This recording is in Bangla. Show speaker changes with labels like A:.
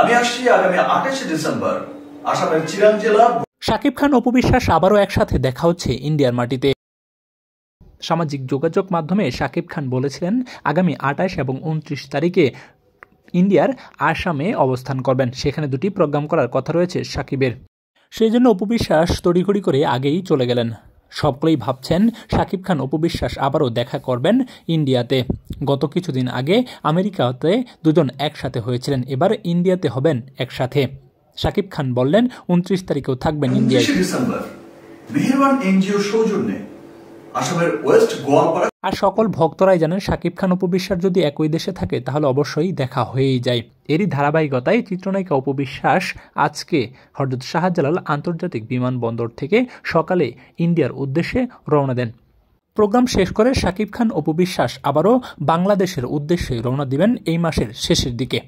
A: আমি আসছি আগামী আঠাশে ডিসেম্বর আসামের চিরাং জেলা
B: শাকিব খান অপবিশ্বাস আবারও একসাথে দেখা হচ্ছে ইন্ডিয়ার মাটিতে সামাজিক যোগাযোগ মাধ্যমে শাকিব খান বলেছিলেন আগামী আঠাশ এবং উনত্রিশ তারিখে ইন্ডিয়ার আসামে অবস্থান করবেন সেখানে দুটি প্রোগ্রাম করার কথা রয়েছে সাকিবের সেই জন্য অপবিশ্বাস তড়িঘড়ি করে আগেই চলে গেলেন সকলেই ভাবছেন শাকিব খান উপবিশ্বাস আবারও দেখা করবেন ইন্ডিয়াতে গত কিছুদিন আগে আমেরিকাতে দুজন একসাথে হয়েছিলেন এবার ইন্ডিয়াতে হবেন একসাথে শাকিব খান বললেন উনত্রিশ তারিখেও থাকবেন ইন্ডিয়ায় ডিসেম্বর
A: এনজিও সৌজন্যে
B: আসামের ওয়েস্ট গোয়ালপাড়া আর সকল ভক্তরাই জানেন শাকিব খান উপবিশ্বাস যদি একই দেশে থাকে তাহলে অবশ্যই দেখা হয়েই যায় এরই ধারাবাহিকতায় চিত্রনায়িকা উপবিশ্বাস আজকে হরদত শাহজালাল আন্তর্জাতিক বিমানবন্দর থেকে সকালে ইন্ডিয়ার উদ্দেশ্যে রওনা দেন প্রোগ্রাম শেষ করে শাকিব খান উপবিশ্বাস আবারও বাংলাদেশের উদ্দেশ্যে রওনা দিবেন এই মাসের শেষের দিকে